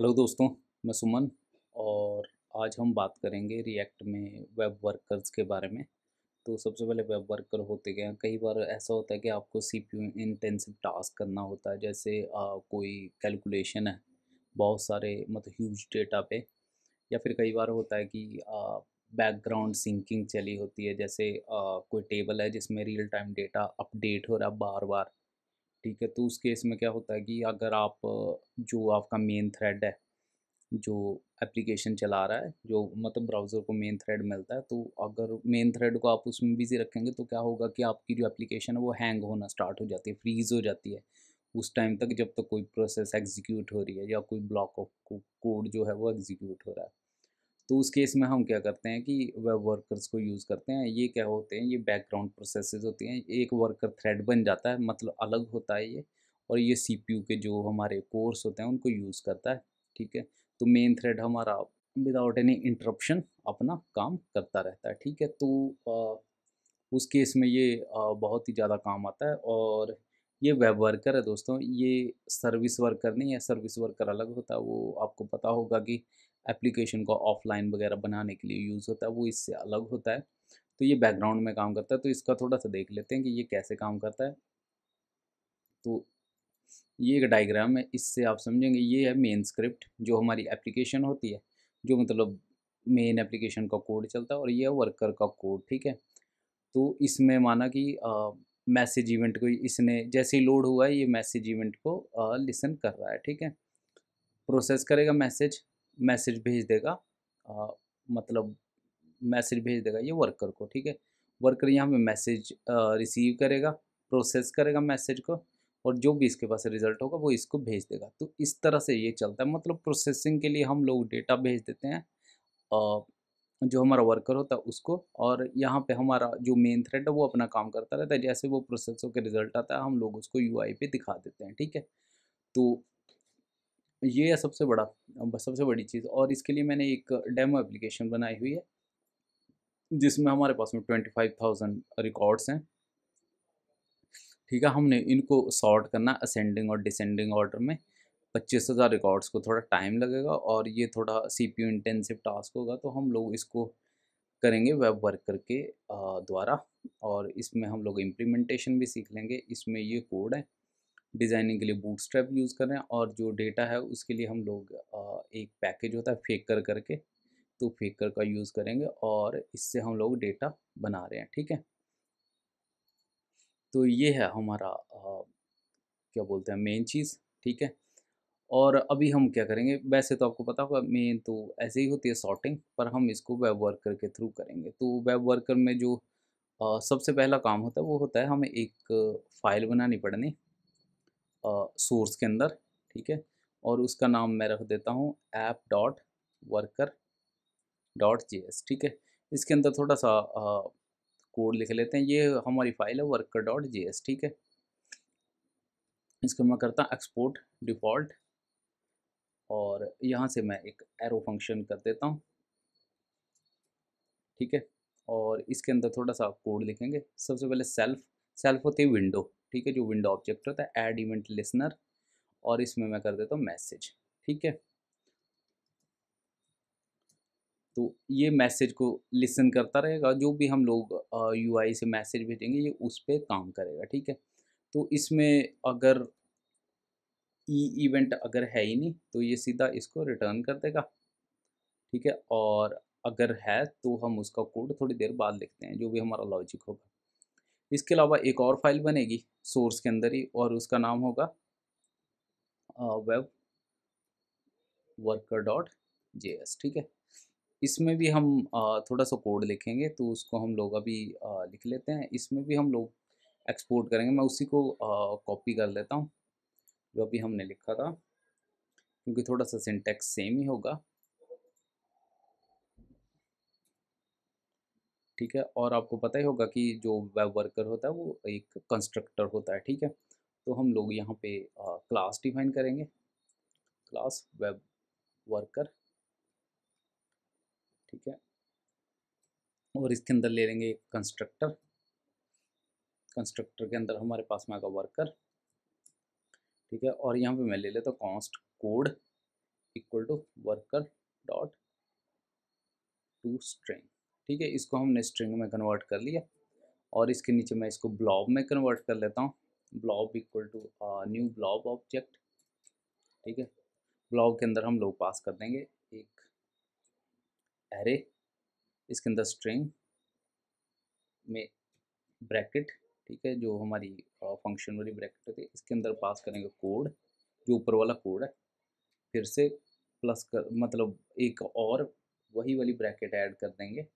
hello दोस्तों मैं सुमन और आज हम बात करेंगे रिएक्ट में वेब वर्कर्स के बारे में तो सबसे पहले वेब वर्कर होते हैं कई बार ऐसा होता है कि आपको सी पी इंटेंसिव टास्क करना होता है जैसे आ, कोई कैलकुलेशन है बहुत सारे मतलब ह्यूज डेटा पे या फिर कई बार होता है कि बैकग्राउंड सिंकिंग चली होती है जैसे आ, कोई टेबल है जिसमें रियल टाइम डेटा अपडेट हो रहा है बार बार ठीक है तो उस केस में क्या होता है कि अगर आप जो आपका मेन थ्रेड है जो एप्लीकेशन चला रहा है जो मतलब ब्राउज़र को मेन थ्रेड मिलता है तो अगर मेन थ्रेड को आप उसमें बिज़ी रखेंगे तो क्या होगा कि आपकी जो एप्लीकेशन है वो हैंग होना स्टार्ट हो जाती है फ्रीज़ हो जाती है उस टाइम तक जब तक कोई प्रोसेस एग्जीक्यूट हो रही है या कोई ब्लॉक ऑफ कोड जो है वो एग्जीक्यूट हो रहा है तो उस केस में हम क्या करते हैं कि वेब वर्कर्स को यूज़ करते हैं ये क्या होते हैं ये बैकग्राउंड प्रोसेसेस होती हैं एक वर्कर थ्रेड बन जाता है मतलब अलग होता है ये और ये सी के जो हमारे कोर्स होते हैं उनको यूज़ करता है ठीक है तो मेन थ्रेड हमारा विदाउट एनी इंटरप्शन अपना काम करता रहता है ठीक है तो आ, उस केस में ये आ, बहुत ही ज़्यादा काम आता है और ये वेब वर्कर है दोस्तों ये सर्विस वर्कर नहीं है सर्विस वर्कर अलग होता है वो आपको पता होगा कि एप्लीकेशन को ऑफलाइन वगैरह बनाने के लिए यूज़ होता है वो इससे अलग होता है तो ये बैकग्राउंड में काम करता है तो इसका थोड़ा सा देख लेते हैं कि ये कैसे काम करता है तो ये एक डायग्राम है इससे आप समझेंगे ये है मेन स्क्रिप्ट जो हमारी एप्लीकेशन होती है जो मतलब मेन एप्लीकेशन का कोड चलता है और ये है वर्कर का कोड ठीक है तो इसमें माना कि मैसेज इवेंट को इसने जैसे ही लोड हुआ है ये मैसेज इवेंट को लिसन कर रहा है ठीक है प्रोसेस करेगा मैसेज मैसेज भेज देगा आ, मतलब मैसेज भेज देगा ये वर्कर को ठीक है वर्कर यहाँ पे मैसेज रिसीव करेगा प्रोसेस करेगा मैसेज को और जो भी इसके पास रिजल्ट होगा वो इसको भेज देगा तो इस तरह से ये चलता है मतलब प्रोसेसिंग के लिए हम लोग डेटा भेज देते हैं आ, जो हमारा वर्कर होता है उसको और यहाँ पे हमारा जो मेन थ्रेड है वो अपना काम करता रहता है जैसे वो प्रोसेस होकर रिजल्ट आता है हम लोग उसको यू पे दिखा देते हैं ठीक है तो ये है सबसे बड़ा सबसे बड़ी चीज़ और इसके लिए मैंने एक डेमो एप्लीकेशन बनाई हुई है जिसमें हमारे पास में ट्वेंटी फाइव थाउजेंड रिकॉर्ड्स हैं ठीक है हमने इनको सॉर्ट करना असेंडिंग और डिसेंडिंग ऑर्डर में पच्चीस हज़ार रिकॉर्ड्स को थोड़ा टाइम लगेगा और ये थोड़ा C P U intensive task होगा तो हम लोग इसको करेंगे वेब वर्कर के द्वारा और इसमें हम लोग इम्प्लीमेंटेशन भी सीख लेंगे इसमें ये कोड है डिज़ाइनिंग के लिए बूट यूज़ कर रहे हैं और जो डेटा है उसके लिए हम लोग एक पैकेज होता है फेकर करके तो फेकर का यूज़ करेंगे और इससे हम लोग डेटा बना रहे हैं ठीक है तो ये है हमारा आ, क्या बोलते हैं मेन चीज़ ठीक है और अभी हम क्या करेंगे वैसे तो आपको पता होगा मेन तो ऐसे ही होती है सॉर्टिंग पर हम इसको वेब वर्कर के थ्रू करेंगे तो वेब वर्कर में जो आ, सबसे पहला काम होता है वो होता है हमें एक फाइल बनानी पड़नी सोर्स के अंदर ठीक है और उसका नाम मैं रख देता हूँ app dot worker dot J ठीक है इसके अंदर थोड़ा सा कोड लिख लेते हैं ये हमारी फाइल है वर्कर डॉट जे ठीक है इसको मैं करता हूँ एक्सपोर्ट डिफ़ॉल्ट और यहाँ से मैं एक एरो फंक्शन कर देता हूँ ठीक है और इसके अंदर थोड़ा सा कोड लिखेंगे सबसे पहले सेल्फ सेल्फ होती है विंडो ठीक है जो विंडो ऑब्जेक्ट होता है ऐड इवेंट लिसनर और इसमें मैं कर देता हूँ मैसेज ठीक है तो ये मैसेज को लिसन करता रहेगा जो भी हम लोग यू से मैसेज भेजेंगे ये उस पर काम करेगा ठीक है तो इसमें अगर ई इवेंट अगर है ही नहीं तो ये सीधा इसको रिटर्न कर देगा ठीक है और अगर है तो हम उसका कोड थोड़ी देर बाद लिखते हैं जो भी हमारा लॉजिक होगा इसके अलावा एक और फाइल बनेगी सोर्स के अंदर ही और उसका नाम होगा web worker dot J S ठीक है इसमें भी हम थोड़ा सा कोड लिखेंगे तो उसको हम लोग अभी लिख लेते हैं इसमें भी हम लोग एक्सपोर्ट करेंगे मैं उसी को कॉपी कर लेता हूँ जो अभी हमने लिखा था क्योंकि थोड़ा सा सिंटेक्स सेम ही होगा ठीक है और आपको पता ही होगा कि जो वेब वर्कर होता है वो एक कंस्ट्रक्टर होता है ठीक है तो हम लोग यहाँ पे क्लास डिफाइन करेंगे क्लास वेब वर्कर ठीक है और इसके अंदर ले लेंगे कंस्ट्रक्टर कंस्ट्रक्टर के अंदर हमारे पास में आएगा वर्कर ठीक है और यहाँ पे मैं ले लेता हूँ const code equal to worker dot to string ठीक है इसको हमने स्ट्रिंग में कन्वर्ट कर लिया और इसके नीचे मैं इसको ब्लॉब में कन्वर्ट कर लेता हूँ blob equal to new blob object ठीक है ब्लॉब के अंदर हम लोग पास कर देंगे एक एरे इसके अंदर स्ट्रिंग में ब्रैकेट ठीक है जो हमारी फंक्शन uh, वाली ब्रैकेट होती है इसके अंदर पास करेंगे कोड जो ऊपर वाला कोड है फिर से प्लस कर मतलब एक और वही वाली ब्रैकेट ऐड कर देंगे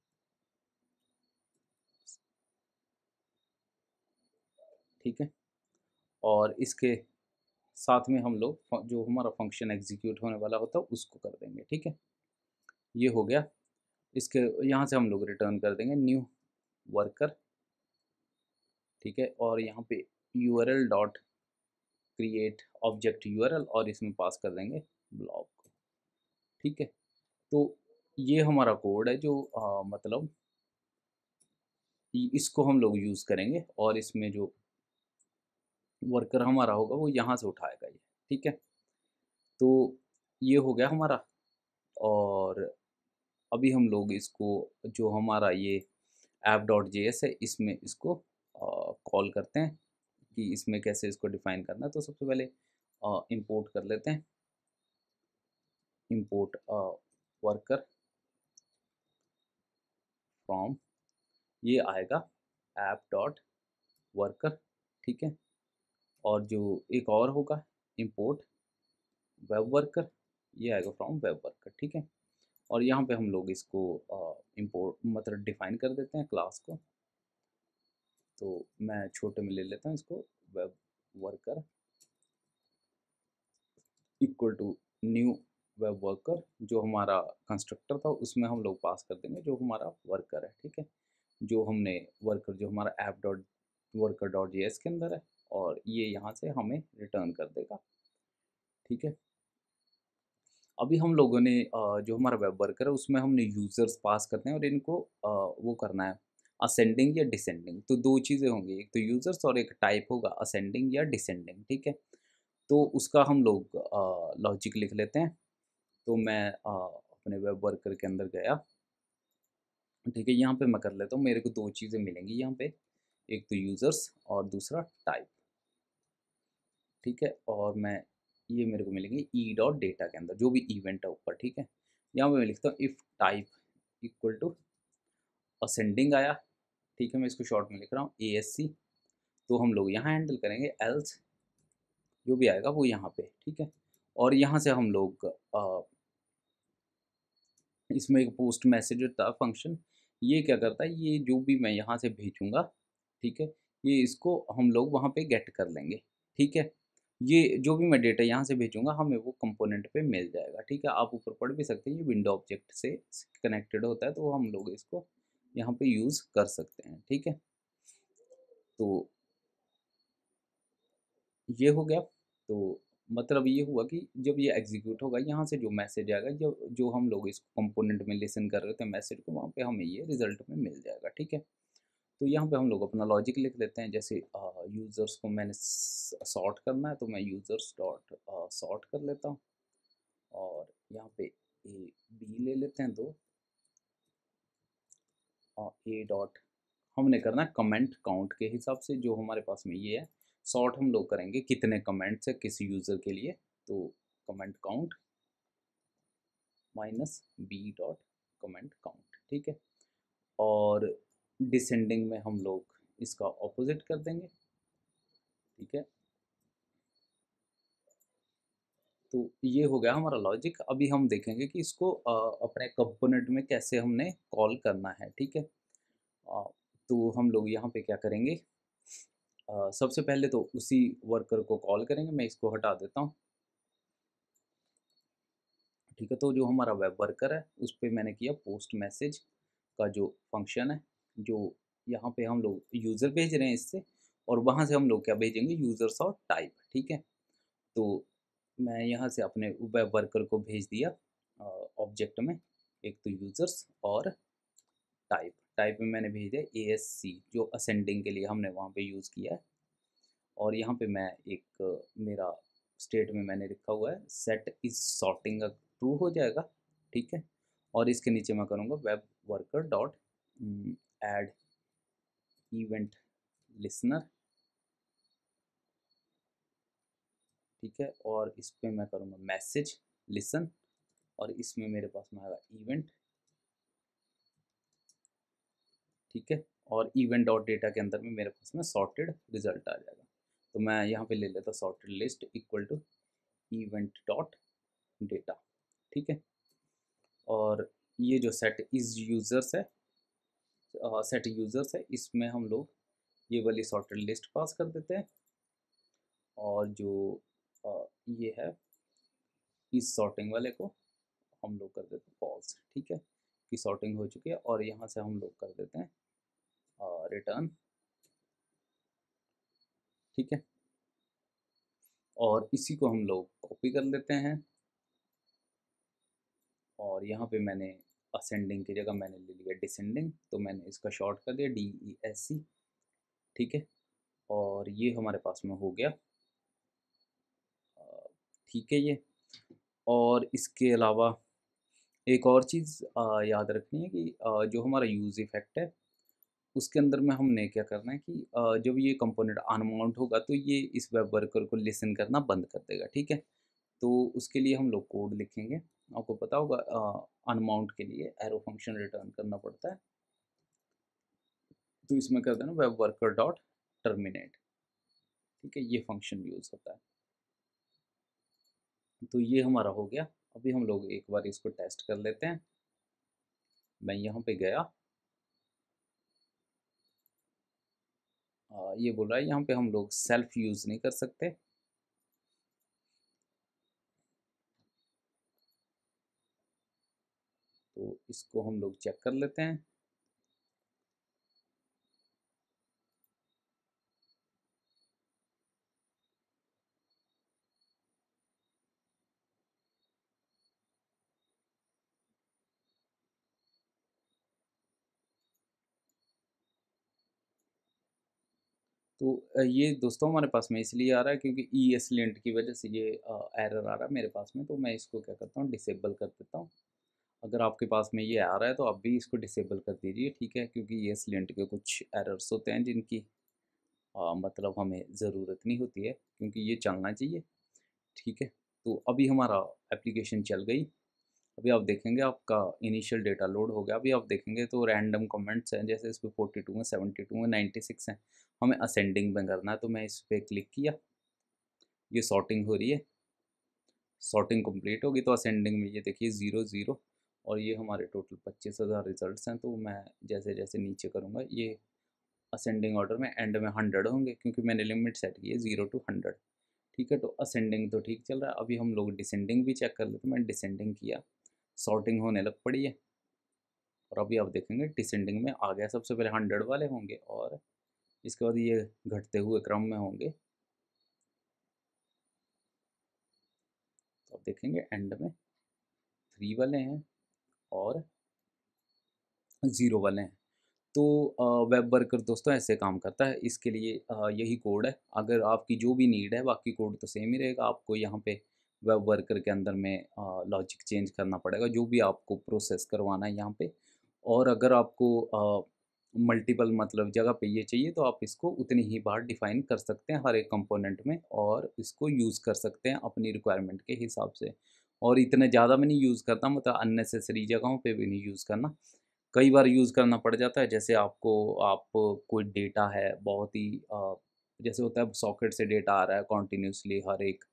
ठीक है और इसके साथ में हम लोग जो हमारा फंक्शन एग्जीक्यूट होने वाला होता है उसको कर देंगे ठीक है ये हो गया इसके यहाँ से हम लोग रिटर्न कर देंगे न्यू वर्कर ठीक है और यहाँ पे U R L dot create object U R L और इसमें पास कर देंगे ब्लॉक को ठीक है तो ये हमारा कोड है जो आ, मतलब इसको हम लोग यूज़ करेंगे और इसमें जो वर्कर हमारा होगा वो यहाँ से उठाएगा ये ठीक है तो ये हो गया हमारा और अभी हम लोग इसको जो हमारा ये ऐप डॉट जे एस है इसमें इसको कॉल करते हैं कि इसमें कैसे इसको डिफाइन करना है तो सबसे पहले इंपोर्ट कर लेते हैं इंपोर्ट वर्कर फ्रॉम ये आएगा ऐप डॉट वर्कर ठीक है और जो एक और होगा इम्पोर्ट वेब वर्कर ये आएगा फ्रॉम वेब वर्कर ठीक है और यहाँ पे हम लोग इसको इम्पोर्ट मतलब डिफाइन कर देते हैं क्लास को तो मैं छोटे में ले लेता हूँ इसको web worker equal to new web worker जो हमारा कंस्ट्रक्टर था उसमें हम लोग पास कर देंगे जो हमारा वर्कर है ठीक है जो हमने वर्कर जो हमारा app dot worker dot G के अंदर है और ये यहाँ से हमें रिटर्न कर देगा ठीक है अभी हम लोगों ने जो हमारा वेब वर्कर है उसमें हमने यूज़र्स पास करते हैं और इनको वो करना है असेंडिंग या डिसेंडिंग तो दो चीज़ें होंगी एक तो यूज़र्स और एक टाइप होगा असेंडिंग या डिसेंडिंग ठीक है तो उसका हम लोग लॉजिक लिख लेते हैं तो मैं आ, अपने वेब वर्कर के अंदर गया ठीक है यहाँ पे मैं कर लेता हूँ मेरे को दो चीज़ें मिलेंगी यहाँ पे एक तो यूज़र्स और दूसरा टाइप ठीक है और मैं ये मेरे को मिलेगी ई डॉट डेटा के अंदर जो भी इवेंट है ऊपर ठीक है यहाँ पर मैं लिखता हूँ if type equal to ascending आया ठीक है मैं इसको शॉर्ट में लिख रहा हूँ ए एस सी तो हम लोग यहाँ हैंडल करेंगे एल्स जो भी आएगा वो यहाँ पे ठीक है और यहाँ से हम लोग आ, इसमें एक पोस्ट मैसेज था फंक्शन ये क्या करता है ये जो भी मैं यहाँ से भेजूँगा ठीक है ये इसको हम लोग वहाँ पे गेट कर लेंगे ठीक है ये जो भी मैं डेटा यहाँ से भेजूंगा हमें वो कंपोनेंट पे मिल जाएगा ठीक है आप ऊपर पढ़ भी सकते हैं ये विंडो ऑब्जेक्ट से कनेक्टेड होता है तो हम लोग इसको यहाँ पे यूज़ कर सकते हैं ठीक है तो ये हो गया तो मतलब ये हुआ कि जब ये एग्जीक्यूट होगा यहाँ से जो मैसेज आएगा जब जो हम लोग इसको कंपोनेंट में लिसन कर रहे थे मैसेज को वहाँ पे हमें ये रिजल्ट में मिल जाएगा ठीक है तो यहाँ पे हम लोग अपना लॉजिक लिख देते हैं जैसे यूज़र्स को मैंने सॉर्ट करना है तो मैं यूज़र्स डॉट सॉर्ट कर लेता हूँ और यहाँ पे ए बी ले लेते हैं दो और ए डॉट हमने करना है कमेंट काउंट के हिसाब से जो हमारे पास में ये है सॉर्ट हम लोग करेंगे कितने कमेंट्स है किस यूज़र के लिए तो comment count minus B dot comment count ठीक है और डिसेंडिंग में हम लोग इसका ऑपोजिट कर देंगे ठीक है तो ये हो गया हमारा लॉजिक अभी हम देखेंगे कि इसको अपने कंपोनेंट में कैसे हमने कॉल करना है ठीक है तो हम लोग यहाँ पे क्या करेंगे सबसे पहले तो उसी वर्कर को कॉल करेंगे मैं इसको हटा देता हूँ ठीक है तो जो हमारा वेब वर्कर है उस पर मैंने किया पोस्ट मैसेज का जो फंक्शन है जो यहाँ पे हम लोग यूज़र भेज रहे हैं इससे और वहाँ से हम लोग क्या भेजेंगे यूज़र्स और टाइप ठीक है तो मैं यहाँ से अपने वेब वर्कर को भेज दिया ऑब्जेक्ट में एक तो यूज़र्स और टाइप टाइप में मैंने भेज दिया ए एस सी जो असेंडिंग के लिए हमने वहाँ पे यूज़ किया है और यहाँ पे मैं एक मेरा स्टेट में मैंने लिखा हुआ है सेट इज सॉर्टिंग का ट्रू हो जाएगा ठीक है और इसके नीचे मैं करूँगा web worker dot add event listener ठीक है और इस पर मैं करूँगा मैसेज लिसन और इसमें मेरे पास में आएगा इवेंट ठीक है और इवेंट डॉट डेटा के अंदर में मेरे पास में सॉर्टेड रिजल्ट आ जाएगा तो मैं यहाँ पे ले लेता sorted list equal to event dot data ठीक है और ये जो सेट इज यूज़र्स है सेट यूज़र्स है इसमें हम लोग ये वाली सॉर्टेड लिस्ट पास कर देते हैं और जो आ, ये है इस सॉर्टिंग वाले को हम लोग कर देते हैं फॉल्स ठीक है कि सॉर्टिंग हो चुकी है और यहाँ से हम लोग कर देते हैं रिटर्न ठीक है और इसी को हम लोग कॉपी कर लेते हैं और यहाँ पे मैंने असेंडिंग की जगह मैंने ले लिया डिसेंडिंग तो मैंने इसका शॉर्ट कर दिया डी ई एस सी ठीक है और ये हमारे पास में हो गया ठीक है ये और इसके अलावा एक और चीज़ याद रखनी है कि जो हमारा यूज़ इफ़ेक्ट है उसके अंदर में हमने क्या करना है कि जब ये कंपोनेंट अनमाउंट होगा तो ये इस वेब वर्कर को लिसन करना बंद कर देगा ठीक है तो उसके लिए हम लोग कोड लिखेंगे आपको पता होगा अनमाउंट के लिए एरो फंक्शन रिटर्न करना पड़ता है तो इसमें कर देना वेब वर्कर डॉट टर्मिनेट ठीक है ये फंक्शन यूज़ होता है तो ये हमारा हो गया अभी हम लोग एक बार इसको टेस्ट कर लेते हैं मैं यहाँ पे गया आ, ये बोल रहा है यहाँ पे हम लोग सेल्फ यूज़ नहीं कर सकते इसको हम लोग चेक कर लेते हैं तो ये दोस्तों हमारे पास में इसलिए आ रहा है क्योंकि ई एस लिंट की वजह से ये एरर आ रहा है मेरे पास में तो मैं इसको क्या करता हूँ डिसेबल कर देता हूँ अगर आपके पास में ये आ रहा है तो आप भी इसको डिसेबल कर दीजिए ठीक है क्योंकि ये सिलेंट के कुछ एरर्स होते हैं जिनकी आ, मतलब हमें ज़रूरत नहीं होती है क्योंकि ये चलना चाहिए ठीक है तो अभी हमारा एप्लीकेशन चल गई अभी आप देखेंगे आपका इनिशियल डेटा लोड हो गया अभी आप देखेंगे तो रैंडम कमेंट्स हैं जैसे इस पर फोर्टी टू है सेवेंटी टू है नाइन्टी सिक्स हैं हमें असेंडिंग में करना है तो मैं इस पर क्लिक किया ये सॉर्टिंग हो रही है सॉर्टिंग कंप्लीट होगी तो असेंडिंग में ये देखिए ज़ीरो ज़ीरो और ये हमारे टोटल पच्चीस हज़ार रिज़ल्ट हैं तो मैं जैसे जैसे नीचे करूँगा ये असेंडिंग ऑर्डर में एंड में हंड्रेड होंगे क्योंकि मैंने लिमिट सेट की है ज़ीरो टू हंड्रेड ठीक है तो असेंडिंग तो ठीक चल रहा है अभी हम लोग डिसेंडिंग भी चेक कर लेते हैं मैंने डिसेंडिंग किया सॉर्टिंग होने लग पड़ी है और अभी आप देखेंगे डिसेंडिंग में आ गया सबसे पहले हंड्रेड वाले होंगे और इसके बाद ये घटते हुए क्रम में होंगे तो आप देखेंगे एंड में थ्री वाले हैं और ज़ीरो वाले हैं तो वेब वर्कर दोस्तों ऐसे काम करता है इसके लिए यही कोड है अगर आपकी जो भी नीड है बाकी कोड तो सेम ही रहेगा आपको यहाँ पे वेब वर्कर के अंदर में लॉजिक चेंज करना पड़ेगा जो भी आपको प्रोसेस करवाना है यहाँ पे और अगर आपको मल्टीपल मतलब जगह पे ये चाहिए तो आप इसको उतनी ही बार डिफ़ाइन कर सकते हैं हर एक कंपोनेंट में और इसको यूज़ कर सकते हैं अपनी रिक्वायरमेंट के हिसाब से और इतने ज़्यादा भी नहीं यूज़ करता मतलब अननेसेसरी जगहों पे भी नहीं यूज़ करना कई बार यूज़ करना पड़ जाता है जैसे आपको आप कोई डेटा है बहुत ही जैसे होता है सॉकेट से डेटा आ रहा है कॉन्टीन्यूसली हर एक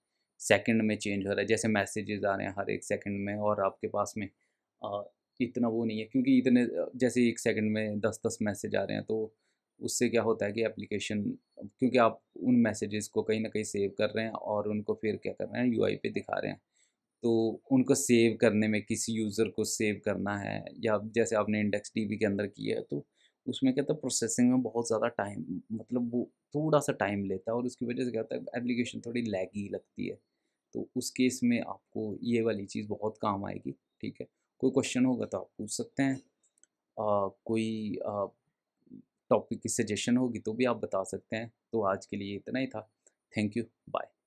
सेकंड में चेंज हो रहा है जैसे मैसेजेस आ रहे हैं हर एक सेकंड में और आपके पास में इतना वो नहीं है क्योंकि इतने जैसे एक सेकंड में दस दस मैसेज आ रहे हैं तो उससे क्या होता है कि एप्लीकेशन क्योंकि आप उन मैसेजेस को कहीं ना कहीं सेव कर रहे हैं और उनको फिर क्या कर रहे हैं यूआई पे दिखा रहे हैं तो उनको सेव करने में किसी यूज़र को सेव करना है या जैसे आपने इंडेक्स टी के अंदर किया है तो उसमें कहता है प्रोसेसिंग में बहुत ज़्यादा टाइम मतलब वो थोड़ा सा टाइम लेता है और उसकी वजह से कहता है एप्लीकेशन थोड़ी लैगी लगती है तो उस केस में आपको ये वाली चीज़ बहुत काम आएगी ठीक है कोई क्वेश्चन होगा तो आप पूछ सकते हैं आ, कोई टॉपिक की सजेशन होगी तो भी आप बता सकते हैं तो आज के लिए इतना ही था थैंक यू बाय